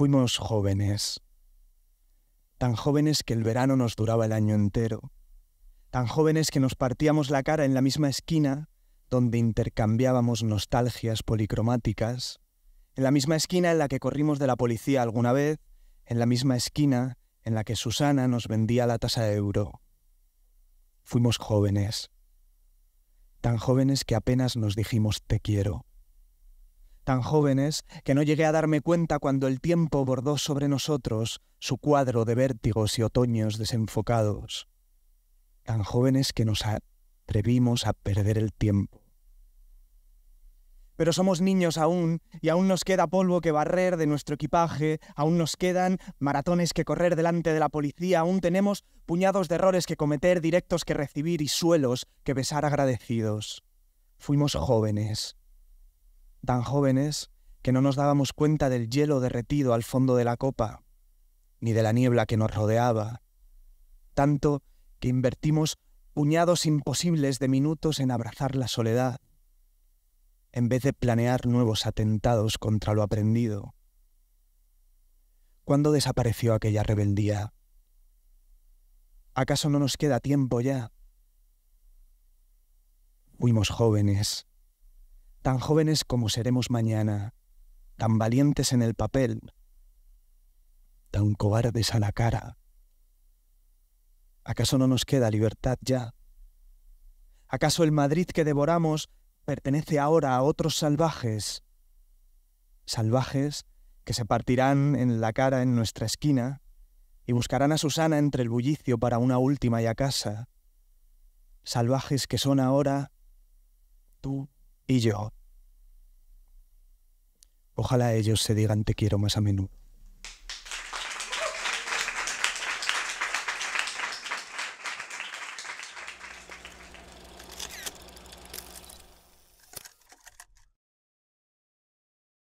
Fuimos jóvenes, tan jóvenes que el verano nos duraba el año entero, tan jóvenes que nos partíamos la cara en la misma esquina donde intercambiábamos nostalgias policromáticas, en la misma esquina en la que corrimos de la policía alguna vez, en la misma esquina en la que Susana nos vendía la tasa de euro. Fuimos jóvenes, tan jóvenes que apenas nos dijimos te quiero tan jóvenes que no llegué a darme cuenta cuando el tiempo bordó sobre nosotros su cuadro de vértigos y otoños desenfocados, tan jóvenes que nos atrevimos a perder el tiempo. Pero somos niños aún y aún nos queda polvo que barrer de nuestro equipaje, aún nos quedan maratones que correr delante de la policía, aún tenemos puñados de errores que cometer, directos que recibir y suelos que besar agradecidos. Fuimos jóvenes, tan jóvenes que no nos dábamos cuenta del hielo derretido al fondo de la copa, ni de la niebla que nos rodeaba, tanto que invertimos puñados imposibles de minutos en abrazar la soledad, en vez de planear nuevos atentados contra lo aprendido. ¿Cuándo desapareció aquella rebeldía? ¿Acaso no nos queda tiempo ya? Fuimos jóvenes tan jóvenes como seremos mañana, tan valientes en el papel, tan cobardes a la cara. ¿Acaso no nos queda libertad ya? ¿Acaso el Madrid que devoramos pertenece ahora a otros salvajes? Salvajes que se partirán en la cara en nuestra esquina y buscarán a Susana entre el bullicio para una última y a casa. Salvajes que son ahora tú y yo. Ojalá ellos se digan te quiero más a menudo.